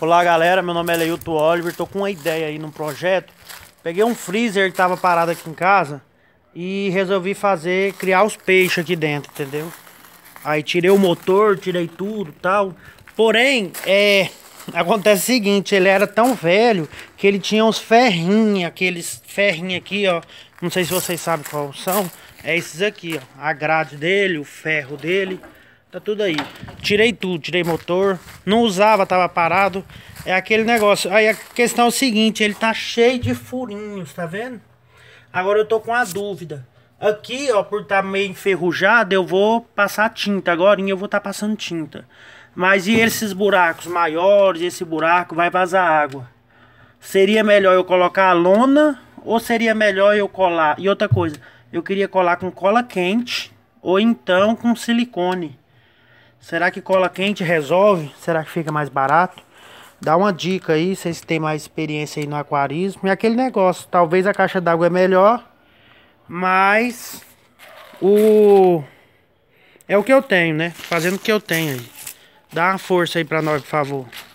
Olá ah, galera, meu nome é Leilton Oliver, tô com uma ideia aí num projeto. Peguei um freezer que tava parado aqui em casa e resolvi fazer, criar os peixes aqui dentro, entendeu? Aí tirei o motor, tirei tudo tal. Porém, é. Acontece o seguinte, ele era tão velho que ele tinha uns ferrinhos, aqueles ferrinhos aqui, ó. Não sei se vocês sabem qual são. É esses aqui, ó. A grade dele, o ferro dele. Tá tudo aí. Tirei tudo, tirei motor. Não usava, tava parado. É aquele negócio. Aí a questão é o seguinte, ele tá cheio de furinhos, tá vendo? Agora eu tô com a dúvida. Aqui, ó, por estar tá meio enferrujado, eu vou passar tinta agora e eu vou estar tá passando tinta. Mas e esses buracos maiores, esse buraco vai vazar água? Seria melhor eu colocar a lona ou seria melhor eu colar? E outra coisa, eu queria colar com cola quente ou então com silicone. Será que cola quente resolve? Será que fica mais barato? Dá uma dica aí, vocês têm mais experiência aí no aquarismo. E é aquele negócio, talvez a caixa d'água é melhor, mas o é o que eu tenho, né? Fazendo o que eu tenho aí. Dá uma força aí para nós, por favor.